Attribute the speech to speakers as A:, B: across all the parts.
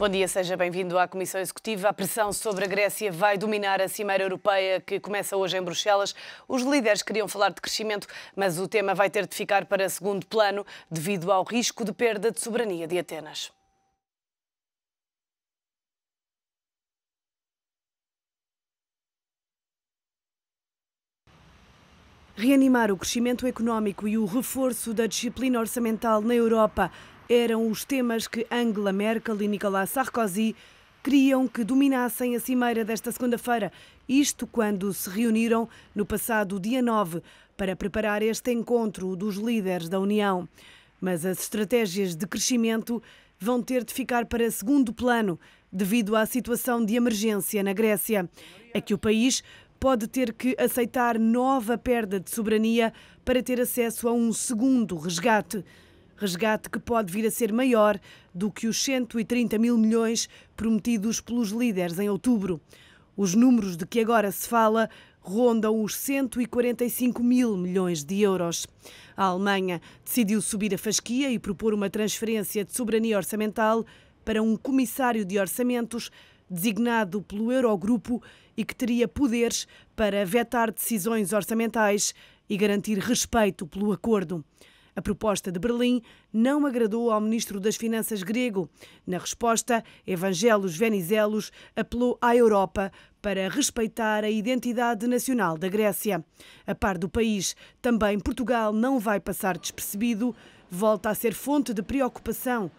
A: Bom dia, seja bem-vindo à Comissão Executiva. A pressão sobre a Grécia vai dominar a Cimeira Europeia que começa hoje em Bruxelas. Os líderes queriam falar de crescimento, mas o tema vai ter de ficar para segundo plano devido ao risco de perda de soberania de Atenas. Reanimar o crescimento económico e o reforço da disciplina orçamental na Europa eram os temas que Angela Merkel e Nicolas Sarkozy queriam que dominassem a cimeira desta segunda-feira, isto quando se reuniram no passado dia 9 para preparar este encontro dos líderes da União. Mas as estratégias de crescimento vão ter de ficar para segundo plano devido à situação de emergência na Grécia. É que o país pode ter que aceitar nova perda de soberania para ter acesso a um segundo resgate resgate que pode vir a ser maior do que os 130 mil milhões prometidos pelos líderes em outubro. Os números de que agora se fala rondam os 145 mil milhões de euros. A Alemanha decidiu subir a fasquia e propor uma transferência de soberania orçamental para um comissário de orçamentos designado pelo Eurogrupo e que teria poderes para vetar decisões orçamentais e garantir respeito pelo acordo. A proposta de Berlim não agradou ao ministro das Finanças grego. Na resposta, Evangelos Venizelos apelou à Europa para respeitar a identidade nacional da Grécia. A par do país, também Portugal não vai passar despercebido, volta a ser fonte de preocupação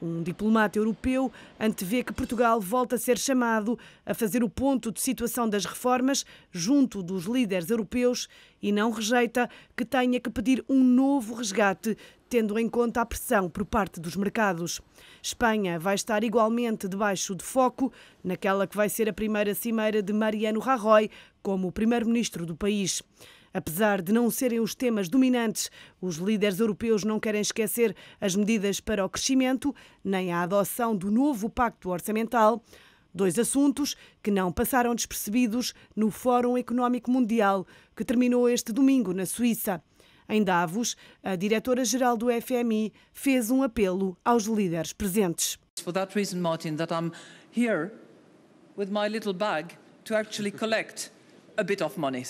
A: um diplomata europeu antevê que Portugal volta a ser chamado a fazer o ponto de situação das reformas junto dos líderes europeus e não rejeita que tenha que pedir um novo resgate, tendo em conta a pressão por parte dos mercados. Espanha vai estar igualmente debaixo de foco naquela que vai ser a primeira cimeira de Mariano Rajoy como primeiro-ministro do país. Apesar de não serem os temas dominantes, os líderes europeus não querem esquecer as medidas para o crescimento nem a adoção do novo pacto orçamental. Dois assuntos que não passaram despercebidos no Fórum Económico Mundial, que terminou este domingo na Suíça. Em Davos, a diretora-geral do FMI fez um apelo aos líderes
B: presentes. Por essa razão, Martin, estou aqui com with my little bag para actually collect a bit of money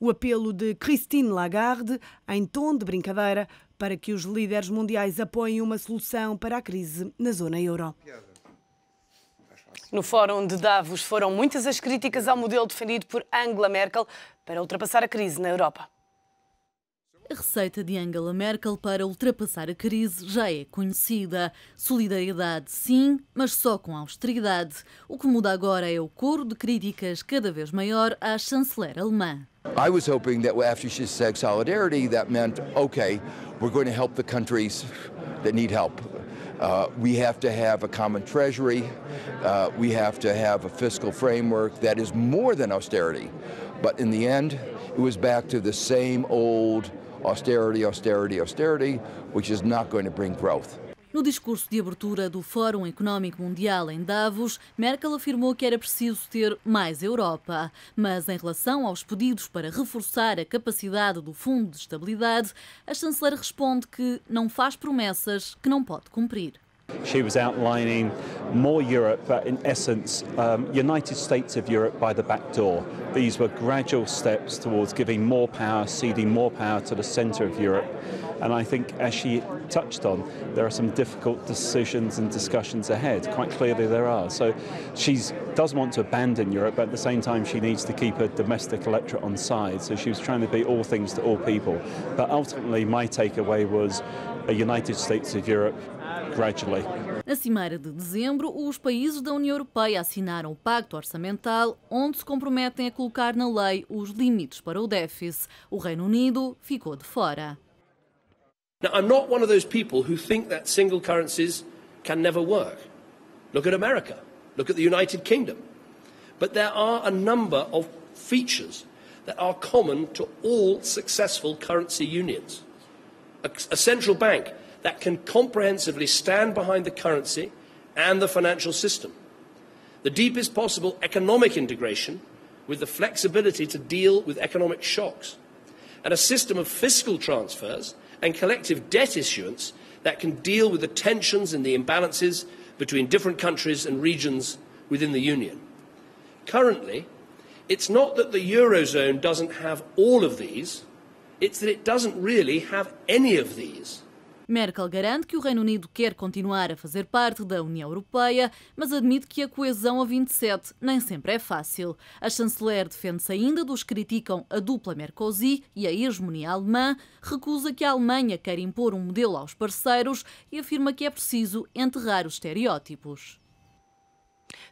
A: o apelo de Christine Lagarde, em tom de brincadeira, para que os líderes mundiais apoiem uma solução para a crise na zona euro. No Fórum de Davos foram muitas as críticas ao modelo defendido por Angela Merkel para ultrapassar a crise na Europa.
B: A receita de Angela Merkel para ultrapassar a crise já é conhecida. Solidariedade, sim, mas só com austeridade. O que muda agora é o coro de críticas cada vez maior à chanceler alemã. I was hoping that after she said solidarity, that meant, okay, we're going to help the countries that need help. Uh, we have to have a common treasury. Uh, we have to have a fiscal framework that is more than austerity. But in the end, it was back to the same old austerity, austerity, austerity, which is not going to bring growth. No discurso de abertura do Fórum Económico Mundial em Davos, Merkel afirmou que era preciso ter mais Europa. Mas em relação aos pedidos para reforçar a capacidade do Fundo de Estabilidade, a chanceler responde que não faz promessas que não pode cumprir.
C: She was outlining more Europe, but in essence, um, United States of Europe by the back door. These were gradual steps towards giving more power, ceding more power to the centre of Europe. And I think, as she touched on, there are some difficult decisions and discussions ahead. Quite clearly, there are. So she does want to abandon Europe, but at the same time, she needs to keep her domestic electorate on side. So she was trying to be all things to all people. But ultimately, my takeaway was a United States of Europe gradually.
B: Na cimeira de dezembro, os países da União Europeia assinaram o Pacto Orçamental, onde se comprometem a colocar na lei os limites para o déficit. O Reino Unido ficou de fora.
A: Now, I'm not one of those people who think that single currencies can never work. Look at America. Look at the United Kingdom. But there are a number of features that are common to all successful currency unions. A, a central bank that can comprehensively stand behind the currency and the financial system. The deepest possible economic integration with the flexibility to deal with economic shocks. And a system of fiscal transfers and collective debt issuance that can deal with the tensions and the imbalances between different countries and regions within the Union. Currently, it's not that the Eurozone doesn't have all of these, it's that it doesn't really have any of these.
B: Merkel garante que o Reino Unido quer continuar a fazer parte da União Europeia, mas admite que a coesão a 27 nem sempre é fácil. A chanceler defende-se ainda dos que criticam a dupla Mercosi e a hegemonia alemã, recusa que a Alemanha quer impor um modelo aos parceiros e afirma que é preciso enterrar os estereótipos.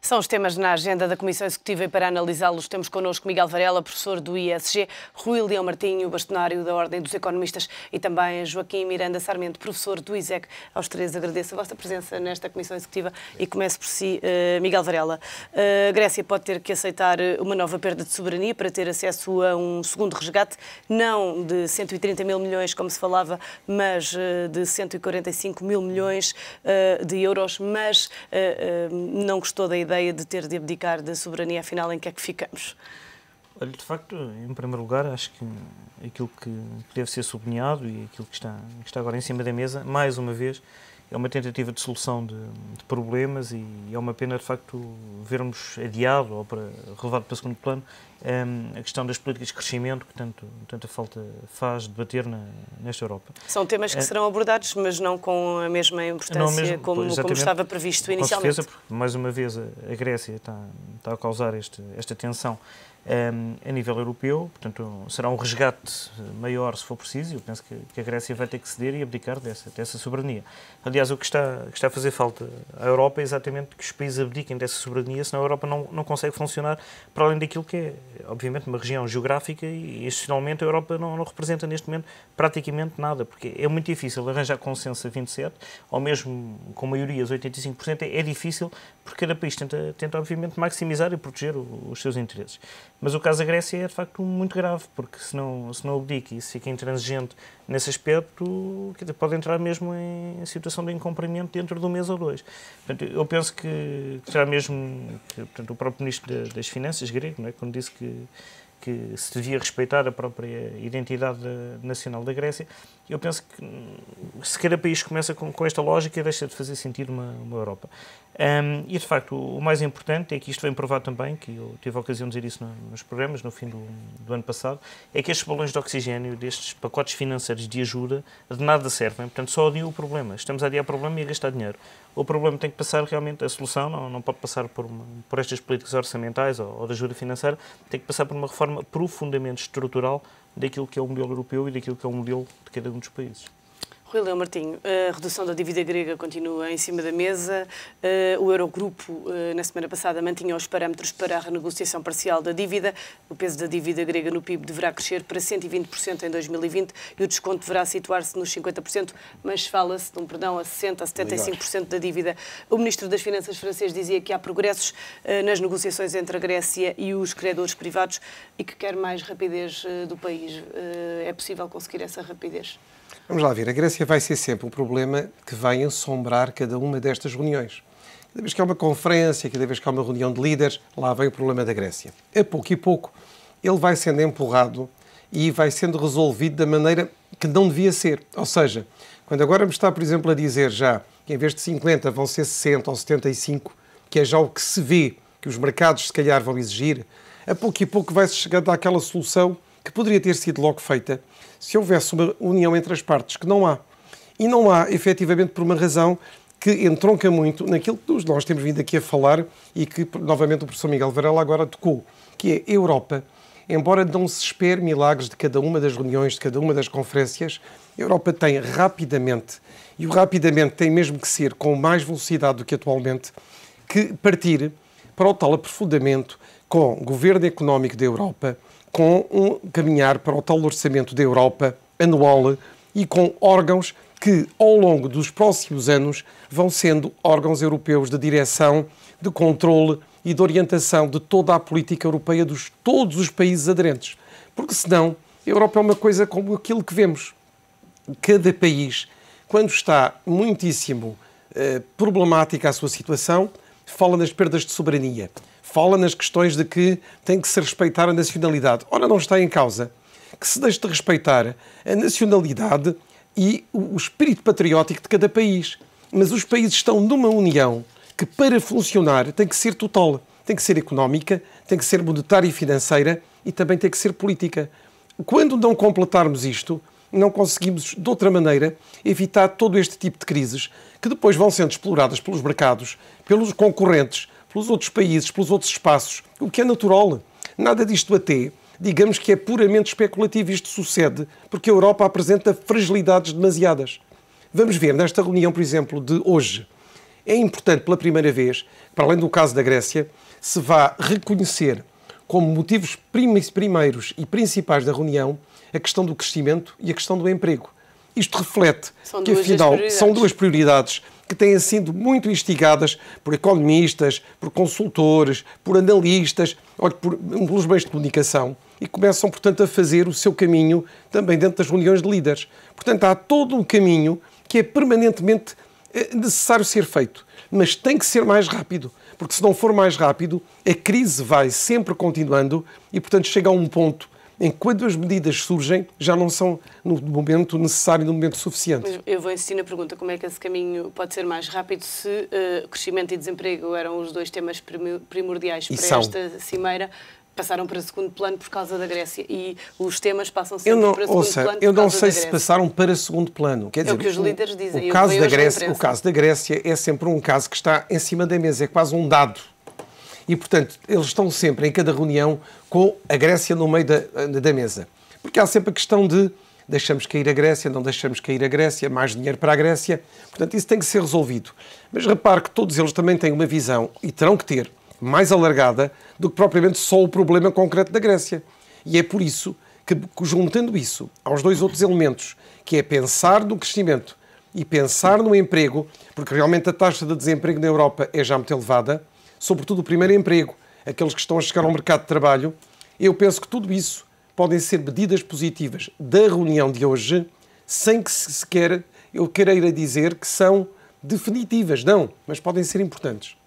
A: São os temas na agenda da Comissão Executiva e para analisá-los temos connosco Miguel Varela, professor do ISG, Rui Leão Martinho, bastonário da Ordem dos Economistas e também Joaquim Miranda Sarmento, professor do ISEC. Aos três agradeço a vossa presença nesta Comissão Executiva e começo por si, eh, Miguel Varela. a eh, Grécia pode ter que aceitar eh, uma nova perda de soberania para ter acesso a um segundo resgate, não de 130 mil milhões, como se falava, mas de 145 mil milhões de euros, mas não gostou toda a ideia de ter de abdicar da soberania, afinal, em que é que ficamos?
C: Olha, de facto, em primeiro lugar, acho que aquilo que deve ser sublinhado e aquilo que está, que está agora em cima da mesa, mais uma vez, é uma tentativa de solução de, de, problemas e é uma pena, de facto, vermos adiado ou para, relevado para segundo plano um, a questão das políticas de crescimento que tanto, tanta falta faz debater na, nesta Europa. São temas que é, serão
A: abordados, mas não com a mesma importância mesmo, como, como, estava previsto inicialmente. Com certeza,
C: porque, mais uma vez, a Grécia está, está a causar este, esta tensão um, ehm, a nível europeu, portanto será um resgate eh, maior se for preciso, eu penso que, que a Grécia vai ter que ceder e abdicar dessa, dessa soberania. Aliás, o que está, que está a fazer falta à Europa é exatamente que os países abdiquem dessa soberania, senão a Europa não, não consegue funcionar para além daquilo que é, obviamente, uma região geográfica e institucionalmente a Europa não, não representa neste momento praticamente nada, porque é muito difícil arranjar consenso a 27, ou mesmo com maiorias 85%, é, é difícil porque cada país tenta, tenta obviamente maximizar e proteger os seus interesses. Mas o caso da Grécia é de facto muito grave, porque se não, se não abdica e se fica intransigente nesse aspecto, pode entrar mesmo em situação de incumprimento dentro de um mês ou dois. Portanto, eu penso que, que será mesmo que, portanto, o próprio Ministro das Finanças grego, não é? quando disse que, que se devia respeitar a própria identidade nacional da Grécia, eu penso que hum, se cada país começa com, com esta lógica, deixa de fazer sentido uma, uma Europa. Um, e de facto, o, o, mais importante é que isto vem provar também, que eu tive a ocasião de dizer isso no, nos programas no fim do, do, ano passado, é que estes balões de oxigênio, destes pacotes financeiros de ajuda, de nada servem. Portanto, só adiam o problema. Estamos a adiar o problema e a gastar dinheiro. O problema tem que passar realmente, a solução não, não pode passar por, uma, por estas políticas orçamentais ou, ou de ajuda financeira, tem que passar por uma reforma profundamente estrutural daquilo que é o modelo europeu e daquilo que é o modelo de cada um dos países.
A: Rui Leão Martinho, a redução da dívida grega continua em cima da mesa. Eh, o Eurogrupo, eh, na semana passada, mantinha os parâmetros para a renegociação parcial da dívida. O peso da dívida grega no PIB deverá crescer para 120% em 2020 e o desconto deverá situar-se nos 50%, mas fala-se de um perdão a 60% a 75% da dívida. O Ministro das Finanças francês dizia que há progressos eh, nas negociações entre a Grécia e os credores privados e que quer mais rapidez do país. É possível conseguir essa rapidez?
D: Vamos lá ver, a Grécia vai ser sempre um problema que vai ensombrar cada uma destas reuniões. Cada vez que há uma conferência, cada vez que há uma reunião de líderes, lá vem o problema da Grécia. A pouco e pouco, ele vai sendo empurrado e vai sendo resolvido da maneira que não devia ser. Ou seja, quando agora me está, por exemplo, a dizer já que em vez de 50 vão ser 60 ou 75, que é já o que se vê que os mercados se calhar vão exigir, a pouco e pouco vai-se chegando àquela solução que poderia ter sido logo feita se houvesse uma união entre as partes, que não há. E não há, efetivamente, por uma razão que entronca muito naquilo que nós temos vindo aqui a falar e que, novamente, o professor Miguel Varela agora tocou, que é a Europa. Embora não se espere milagres de cada uma das reuniões, de cada uma das conferências, a Europa tem rapidamente, e o rapidamente tem mesmo que ser com mais velocidade do que atualmente, que partir para o tal aprofundamento com o governo económico da Europa, com um caminhar para o tal orçamento da Europa anual e com órgãos que, ao longo dos próximos anos, vão sendo órgãos europeus de direção, de controle e de orientação de toda a política europeia dos todos os países aderentes. Porque senão, a Europa é uma coisa como aquilo que vemos. Cada país, quando está muitíssimo eh, problemática a sua situação, fala nas perdas de soberania, fala nas questões de que tem que se respeitar a nacionalidade. Ora, não está em causa que se deixe de respeitar a nacionalidade e o espírito patriótico de cada país. Mas os países estão numa união que, para funcionar, tem que ser total. Tem que ser económica, tem que ser monetária e financeira e também tem que ser política. Quando não completarmos isto, não conseguimos, de outra maneira, evitar todo este tipo de crises que depois vão sendo exploradas pelos mercados, pelos concorrentes, pelos outros países, pelos outros espaços, o que é natural. Nada disto até, digamos que é puramente especulativo. Isto sucede porque a Europa apresenta fragilidades demasiadas. Vamos ver nesta reunião, por exemplo, de hoje. É importante pela primeira vez, para além do caso da Grécia, se vá reconhecer como motivos primeiros e principais da reunião a questão do crescimento e a questão do emprego. Isto reflete são que, afinal, são duas prioridades que têm sido muito instigadas por economistas, por consultores, por analistas, por, pelos meios de comunicação e começam, portanto, a fazer o seu caminho também dentro das reuniões de líderes. Portanto, há todo um caminho que é permanentemente eh, necessário ser feito, mas tem que ser mais rápido, porque se não for mais rápido, a crise vai sempre continuando e, portanto, chega a um ponto em que quando as medidas surgem, já não são no momento necessário, no momento suficiente.
A: eu vou insistir na pergunta, como é que esse caminho pode ser mais rápido se uh, crescimento e desemprego eram os dois temas primordiais para esta cimeira? passaram para segundo plano por causa da Grécia e os temas passam sempre não, para segundo ouça, plano. Eu não sei se passaram
D: para segundo plano. Quer dizer, é o que os líderes dizem. O, caso da Grécia, o caso da Grécia é sempre um caso que está em cima da mesa, é quase um dado. E, portanto, eles estão sempre, em cada reunião, com a Grécia no meio da, da mesa. Porque há sempre a questão de deixamos cair a Grécia, não deixamos cair a Grécia, mais dinheiro para a Grécia. Portanto, isso tem que ser resolvido. Mas repare que todos eles também têm uma visão, e terão que ter, mais alargada do que propriamente só o problema concreto da Grécia. E é por isso que, juntando isso aos dois outros elementos, que é pensar no crescimento e pensar no emprego, porque realmente a taxa de desemprego na Europa é já muito elevada, sobretudo o primeiro emprego, aqueles que estão a chegar ao mercado de trabalho, eu penso que tudo isso podem ser medidas positivas da reunião de hoje, sem que sequer eu queira dizer que são definitivas, não, mas podem ser importantes.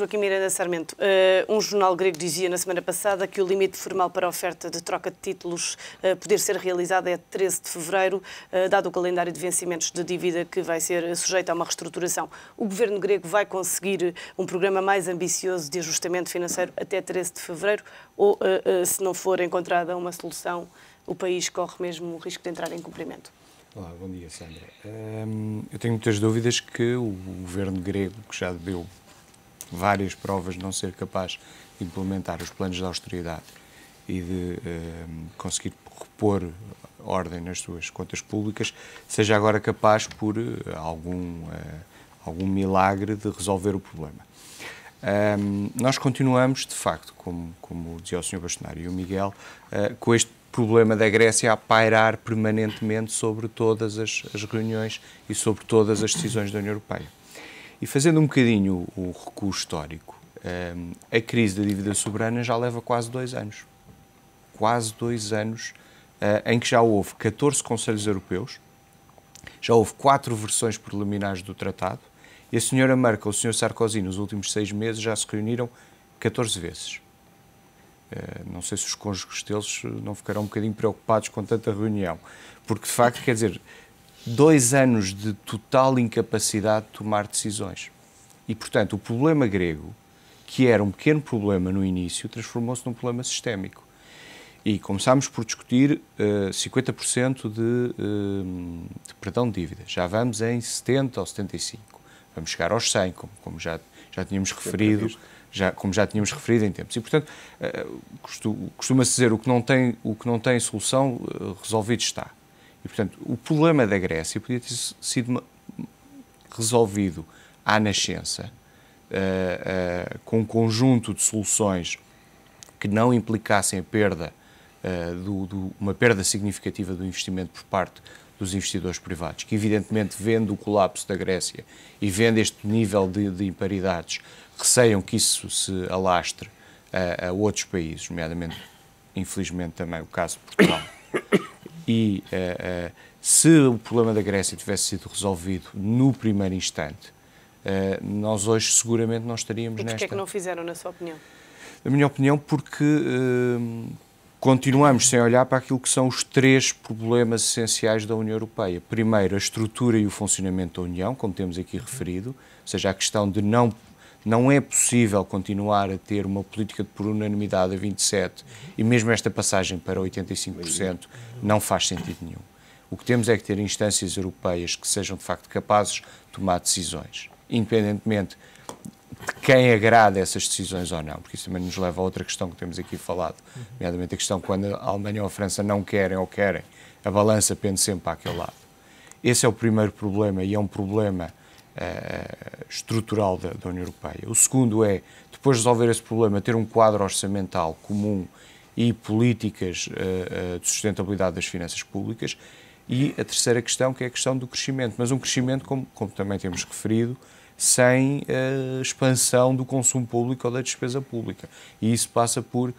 A: Joaquim Miranda Sarmento, eh, um jornal grego dizia na semana passada que o limite formal para a oferta de troca de títulos eh, poder ser realizada é 13 de fevereiro, eh, dado o calendário de vencimentos de dívida que vai ser sujeito a uma reestruturação. O governo grego vai conseguir um programa mais ambicioso de ajustamento financeiro até 13 de fevereiro ou, se não for encontrada uma solução, o país corre mesmo o risco de entrar em cumprimento?
E: Olá, bom dia, Sandra. Ehm, eu tenho muitas dúvidas que o governo grego, que já deu várias provas de não ser capaz de implementar os planos de austeridade e de ehm, conseguir repor ordem nas suas contas públicas, seja agora capaz, por eh, algum, eh, algum milagre, de resolver o problema. Um, ehm, nós continuamos, de facto, como, como dizia o Sr. Bastonário e o Miguel, uh, com este problema da Grécia a pairar permanentemente sobre todas as, as reuniões e sobre todas as decisões da União Europeia. E fazendo um bocadinho o recuo histórico, ehm, a crise da dívida soberana já leva quase dois anos. Quase dois anos eh, em que já houve 14 Conselhos Europeus, já houve quatro versões preliminares do tratado, e a senhora Merkel e o senhor Sarkozy, nos últimos seis meses, já se reuniram 14 vezes. Eh, não sei se os cônjuges deles não ficarão um bocadinho preocupados com tanta reunião, porque de facto, quer dizer, dois anos de total incapacidade de tomar decisões. E, portanto, o problema grego, que era um pequeno problema no início, transformou-se num problema sistémico. E começámos por discutir uh, eh, 50% de, uh, de perdão de dívida. Já vamos em 70% ou 75%. Vamos chegar aos 100%, como, como já, já tínhamos referido. Já, como já tínhamos referido em tempos. E, portanto, eh, costuma-se dizer o que não tem, o que não tem solução, resolvido está. E, portanto, o problema da Grécia podia ter sido resolvido à nascença, uh, uh, com um conjunto de soluções que não implicassem a perda, uh, do, do, uma perda significativa do investimento por parte dos investidores privados, que evidentemente, vendo o colapso da Grécia e vendo este nível de, de imparidades, receiam que isso se alastre a, a outros países, nomeadamente, infelizmente, também o caso de Portugal. E uh, uh, se o problema da Grécia tivesse sido resolvido no primeiro instante, uh, nós hoje seguramente não estaríamos e nesta. Porquê é que não
A: fizeram, na sua opinião?
E: Na minha opinião, porque continuamos sem olhar para aquilo que são os três problemas essenciais da União Europeia. Primeiro, a estrutura e o funcionamento da União, como temos aqui referido, ou seja, a questão de não não é possível continuar a ter uma política de por unanimidade a 27 e mesmo esta passagem para 85% não faz sentido nenhum. O que temos é que ter instâncias europeias que sejam de facto capazes de tomar decisões, independentemente de quem agrada essas decisões ou não, porque isso também nos leva a outra questão que temos aqui falado, nomeadamente a questão quando a Alemanha ou a França não querem ou querem, a balança pende sempre para aquele lado. Esse é o primeiro problema e é um problema eh, estrutural da, da, União Europeia. O segundo é, depois de resolver esse problema, ter um quadro orçamental comum e políticas eh, eh, de sustentabilidade das finanças públicas. E a terceira questão, que é a questão do crescimento, mas um crescimento, como, como também temos referido, sem expansão do consumo público ou da despesa pública. E isso passa por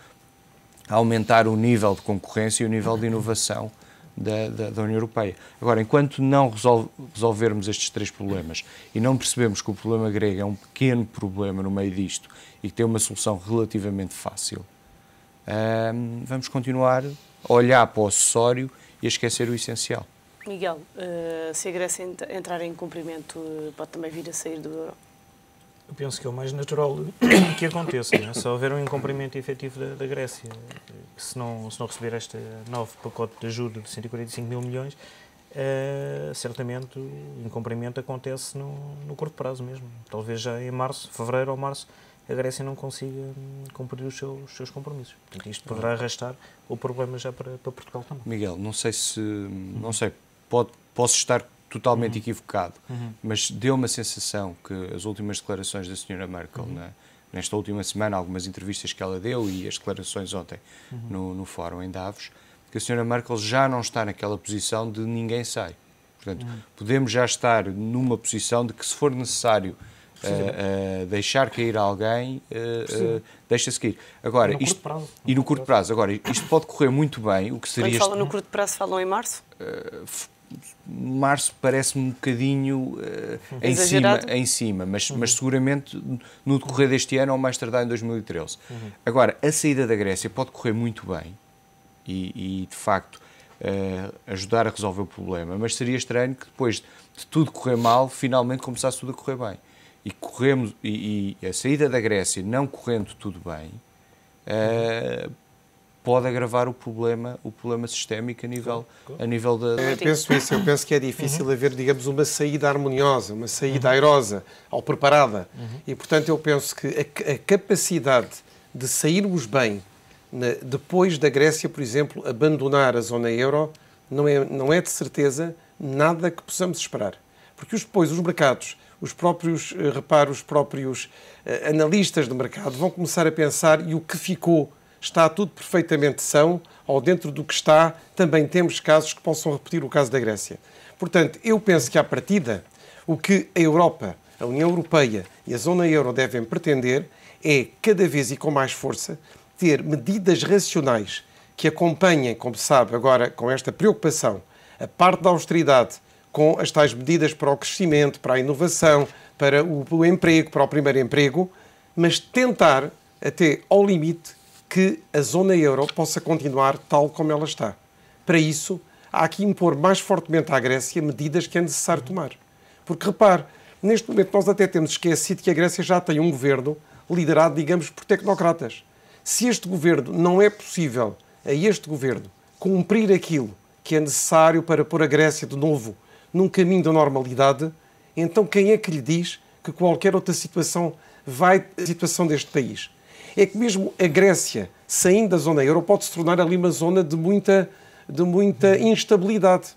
E: aumentar o nível de concorrência e o nível de inovação da, da, da, União Europeia. Agora, enquanto não resol, resolvermos estes três problemas e não percebemos que o problema grego é um pequeno problema no meio disto e que tem uma solução relativamente fácil, vamos continuar a olhar para o acessório e a esquecer o essencial.
A: Miguel, eh, se a Grécia entrar em cumprimento, eh, pode também vir a sair do euro?
C: Eu penso que é o mais natural que aconteça, né? se houver um incumprimento efetivo da, da, Grécia, se não, se não receber este novo pacote de ajuda de 145 mil milhões, uh, certamente o incumprimento acontece no, no curto prazo mesmo. Talvez já em março, fevereiro ou março, a Grécia não consiga hum, cumprir os seus, os seus compromissos. Portanto, isto poderá arrastar o problema já para, para Portugal também.
E: Miguel, não sei se, não sei, pode, posso estar totalmente uhum. equivocado, uhum. mas deu uma sensação que as últimas declarações da senhora Merkel, uhum. na, né, nesta última semana, algumas entrevistas que ela deu e as declarações ontem uhum. no, no fórum em Davos, que a senhora Merkel já não está naquela posição de ninguém sai. Portanto, uhum. podemos já estar numa posição de que, se for necessário uh, uh, deixar cair alguém, uh, deixa-se cair. Agora, e no isto, curto prazo. E no curto prazo. Agora, isto pode correr muito bem, o que seria... Quando falam este...
A: no curto prazo, falam em março?
E: março parece-me um bocadinho uh, em, cima, em cima, mas, uhum. mas seguramente no decorrer deste ano ou mais tardar em 2013. Uhum. Agora, a saída da Grécia pode correr muito bem e, e de facto, uh, ajudar a resolver o problema, mas seria estranho que depois de tudo correr mal, finalmente começasse tudo a correr bem. E, corremos, e, e a saída da Grécia não correndo tudo bem, uh,
D: pode agravar o problema, o problema sistémico a nível, a nível da...
E: Eu penso isso,
D: eu penso que é difícil uhum. haver, digamos, uma saída harmoniosa, uma saída uhum. airosa, ou preparada. Uhum. E, portanto, eu penso que a, a capacidade de sairmos bem, na, depois da Grécia, por exemplo, abandonar a zona euro, não é, não é de certeza nada que possamos esperar. Porque os, depois os mercados, os próprios, eh, repare, os próprios eh, analistas de mercado vão começar a pensar e o que ficou está tudo perfeitamente são, ou dentro do que está, também temos casos que possam repetir o caso da Grécia. Portanto, eu penso que, à partida, o que a Europa, a União Europeia e a zona euro devem pretender é, cada vez e com mais força, ter medidas racionais que acompanhem, como se sabe agora, com esta preocupação, a parte da austeridade com as tais medidas para o crescimento, para a inovação, para o emprego, para o primeiro emprego, mas tentar até ao limite que a zona euro possa continuar tal como ela está. Para isso, há que impor mais fortemente à Grécia medidas que é necessário tomar. Porque repare, neste momento nós até temos esquecido que a Grécia já tem um governo liderado, digamos, por tecnocratas. Se este governo não é possível a este governo cumprir aquilo que é necessário para pôr a Grécia de novo num caminho da normalidade, então quem é que lhe diz que qualquer outra situação vai situação deste país? é que mesmo a Grécia, saindo da zona euro, pode se tornar ali uma zona de muita, de muita instabilidade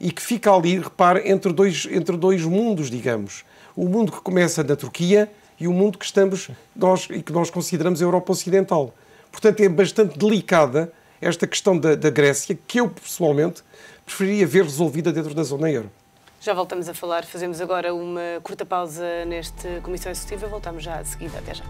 D: e que fica ali, repare, entre dois, entre dois mundos, digamos. O mundo que começa na Turquia e o mundo que estamos nós e que nós consideramos a Europa Ocidental. Portanto, é bastante delicada esta questão da, da Grécia, que eu pessoalmente preferia ver resolvida dentro da zona euro.
A: Já voltamos a falar, fazemos agora uma curta pausa neste Comissão Executiva, voltamos já a seguir. Até já.